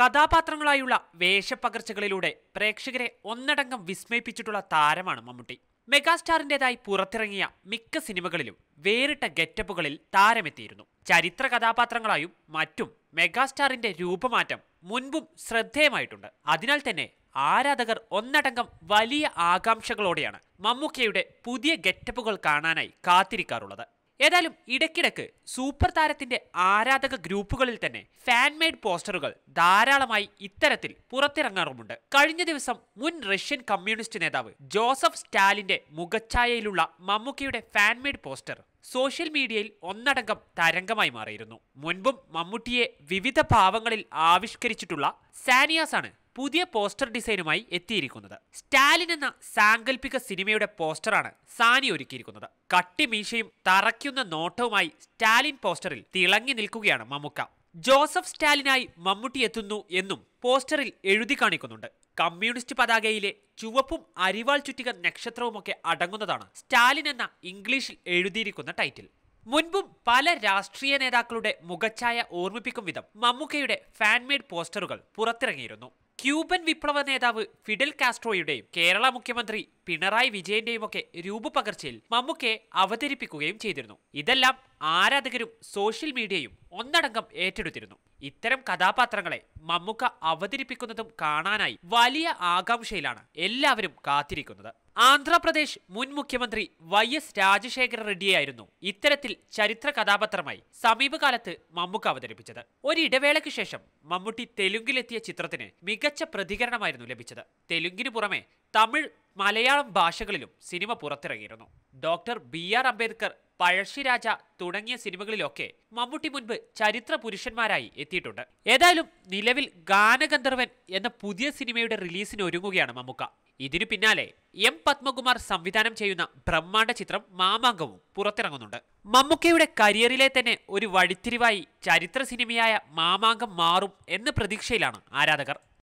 കഥാപാത്രങ്ങളായുള്ള വേഷപ്പകർച്ചകളിലൂടെ പ്രേക്ഷകരെ ഒന്നടങ്കം വിസ്മയിപ്പിച്ചിട്ടുള്ള താരമാണ് മമ്മൂട്ടി മെഗാസ്റ്റാറിൻ്റെതായി പുറത്തിറങ്ങിയ മിക്ക സിനിമകളിലും വേറിട്ട ഗെറ്റപ്പുകളിൽ താരമെത്തിയിരുന്നു ചരിത്ര കഥാപാത്രങ്ങളായും മറ്റും മെഗാസ്റ്റാറിന്റെ രൂപമാറ്റം മുൻപും ശ്രദ്ധേയമായിട്ടുണ്ട് അതിനാൽ തന്നെ ആരാധകർ ഒന്നടങ്കം വലിയ ആകാംക്ഷകളോടെയാണ് മമ്മൂക്കയുടെ പുതിയ ഗെറ്റപ്പുകൾ കാണാനായി കാത്തിരിക്കാറുള്ളത് ഏതായാലും ഇടയ്ക്കിടയ്ക്ക് സൂപ്പർ താരത്തിന്റെ ആരാധക ഗ്രൂപ്പുകളിൽ തന്നെ ഫാൻ മെയ്ഡ് പോസ്റ്ററുകൾ ധാരാളമായി ഇത്തരത്തിൽ പുറത്തിറങ്ങാറുമുണ്ട് കഴിഞ്ഞ ദിവസം മുൻ റഷ്യൻ കമ്മ്യൂണിസ്റ്റ് നേതാവ് ജോസഫ് സ്റ്റാലിന്റെ മുഖഛായയിലുള്ള മമ്മൂക്കിയുടെ ഫാൻ മെയ്ഡ് പോസ്റ്റർ സോഷ്യൽ മീഡിയയിൽ ഒന്നടങ്കം തരംഗമായി മാറിയിരുന്നു മുൻപും മമ്മൂട്ടിയെ വിവിധ ഭാവങ്ങളിൽ ആവിഷ്കരിച്ചിട്ടുള്ള സാനിയാസാണ് പുതിയ പോസ്റ്റർ ഡിസൈനുമായി എത്തിയിരിക്കുന്നത് സ്റ്റാലിൻ എന്ന സാങ്കല്പിക സിനിമയുടെ പോസ്റ്ററാണ് സാനി ഒരുക്കിയിരിക്കുന്നത് കട്ടിമീശയും തറയ്ക്കുന്ന നോട്ടവുമായി സ്റ്റാലിൻ പോസ്റ്ററിൽ തിളങ്ങി നിൽക്കുകയാണ് മമ്മുക്ക ജോസഫ് സ്റ്റാലിനായി മമ്മൂട്ടി എത്തുന്നു എന്നും പോസ്റ്ററിൽ എഴുതി കാണിക്കുന്നുണ്ട് കമ്മ്യൂണിസ്റ്റ് പതാകയിലെ ചുവപ്പും അരിവാൾ ചുറ്റിക നക്ഷത്രവുമൊക്കെ അടങ്ങുന്നതാണ് സ്റ്റാലിൻ എന്ന ഇംഗ്ലീഷിൽ എഴുതിയിരിക്കുന്ന ടൈറ്റിൽ മുൻപും പല രാഷ്ട്രീയ നേതാക്കളുടെ മുഖച്ഛായ ഓർമ്മിപ്പിക്കും വിധം മമ്മൂക്കയുടെ ഫാൻമെയ്ഡ് പോസ്റ്ററുകൾ പുറത്തിറങ്ങിയിരുന്നു ക്യൂബൻ വിപ്ലവ നേതാവ് ഫിഡൽ കാസ്ട്രോയുടെയും കേരള മുഖ്യമന്ത്രി പിണറായി വിജയന്റെയും ഒക്കെ രൂപപകർച്ചയിൽ മമ്മൂക്കെ അവതരിപ്പിക്കുകയും ചെയ്തിരുന്നു ഇതെല്ലാം ആരാധകരും സോഷ്യൽ മീഡിയയും ഒന്നടങ്കം ഏറ്റെടുത്തിരുന്നു ഇത്തരം കഥാപാത്രങ്ങളെ മമ്മുക്ക അവതരിപ്പിക്കുന്നതും കാണാനായി വലിയ ആകാംക്ഷയിലാണ് എല്ലാവരും കാത്തിരിക്കുന്നത് ആന്ധ്രാപ്രദേശ് മുൻ മുഖ്യമന്ത്രി വൈ എസ് രാജശേഖര റെഡ്ഡിയായിരുന്നു ഇത്തരത്തിൽ ചരിത്ര കഥാപാത്രമായി സമീപകാലത്ത് മമ്മൂക്ക അവതരിപ്പിച്ചത് ഒരിടവേളയ്ക്ക് ശേഷം മമ്മൂട്ടി തെലുങ്കിലെത്തിയ ചിത്രത്തിന് മികച്ച പ്രതികരണമായിരുന്നു ലഭിച്ചത് തെലുങ്കിന് പുറമെ തമിഴ് മലയാളം ഭാഷകളിലും സിനിമ പുറത്തിറങ്ങിയിരുന്നു doctor B R Ambedkar Pazhassi Raja തുടങ്ങിയ സിനിമകളിലൊക്കെ മമ്മൂട്ടി മുൻപ് ചരിത്ര പുരുഷന്മാരായി എത്തിയിട്ടുണ്ട് ഏതായാലും നിലവിൽ ഗാനഗന്ധർവൻ എന്ന പുതിയ സിനിമയുടെ റിലീസിന് ഒരുങ്ങുകയാണ് മമ്മൂക്ക ഇതിനു പിന്നാലെ എം പത്മകുമാർ സംവിധാനം ചെയ്യുന്ന ബ്രഹ്മാണ്ഡ ചിത്രം മാമാങ്കവും പുറത്തിറങ്ങുന്നുണ്ട് മമ്മൂക്കയുടെ കരിയറിലെ തന്നെ ഒരു വഴിത്തിരിവായി ചരിത്ര സിനിമയായ മാമാങ്കം മാറും എന്ന പ്രതീക്ഷയിലാണ് ആരാധകർ